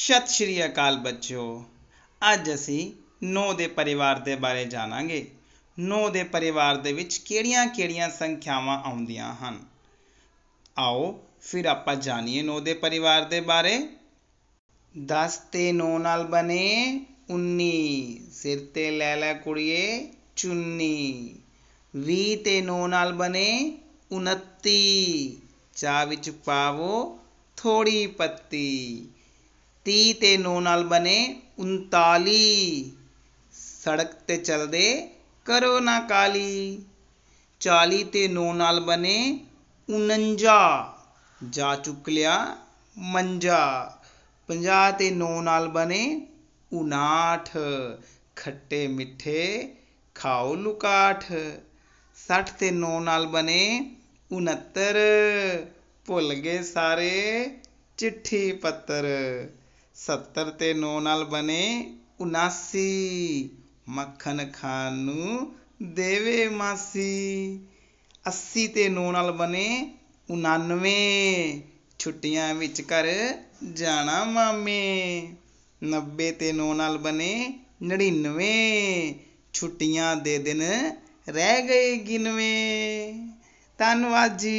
ਸਤਿ ਸ਼੍ਰੀ ਅਕਾਲ ਬੱਚਿਓ ਅੱਜ ਅਸੀਂ 9 ਦੇ ਪਰਿਵਾਰ ਦੇ ਬਾਰੇ ਜਾਣਾਂਗੇ 9 ਦੇ ਪਰਿਵਾਰ ਦੇ ਵਿੱਚ ਕਿਹੜੀਆਂ-ਕਿਹੜੀਆਂ ਸੰਖਿਆਵਾਂ ਆਉਂਦੀਆਂ ਹਨ ਆਓ ਫਿਰ ਆਪਾਂ ਜਾਣੀਏ 9 ਦੇ ਪਰਿਵਾਰ ਦੇ ਬਾਰੇ 10 ਤੇ 9 ਨਾਲ ਬਣੇ 19 ਸਿਰ ਤੇ ਲੈ ਲੈ ਕੁੜੀਏ ਚੁੰਨੀ 20 ਤੇ 9 ਨਾਲ ਬਣੇ 29 ਚਾ ਵਿੱਚ ਪਾਵੋ ਥੋੜੀ ਪੱਤੀ 30 ਤੇ 9 ਨਾਲ ਬਣੇ 39 ਸੜਕ ਤੇ ਚੱਲਦੇ ਕਰੋ ਨਾ ਕਾਲੀ 40 ਤੇ 9 ਨਾਲ ਬਣੇ 49 ਜਾ ਚੁੱਕ ਲਿਆ ਮੰਜਾ 50 ਤੇ 9 ਨਾਲ ਬਣੇ 59 ਖੱਟੇ ਮਿੱਠੇ ਖਾਓ ਲੁਕਾਠ 60 ਤੇ 9 ਨਾਲ ਬਣੇ 69 ਭੁੱਲ ਗਏ ਸਾਰੇ ਚਿੱਠੀ ਪੱਤਰ 70 ਤੇ 9 ਨਾਲ ਬਣੇ 79 ਮੱਖਣ ਖਾਨ ਨੂੰ ਦੇਵੇ ਮਾਸੀ 80 ਤੇ 9 ਨਾਲ ਬਣੇ 99 ਛੁੱਟੀਆਂ ਵਿੱਚ ਕਰ ਜਾਣਾ ਮਾਮੇ 90 ਤੇ 9 ਨਾਲ ਬਣੇ 99 ਛੁੱਟੀਆਂ ਦੇ ਦਿਨ ਰਹਿ ਗਏ ਗਿਨਵੇਂ ਧੰਨਵਾਦ ਜੀ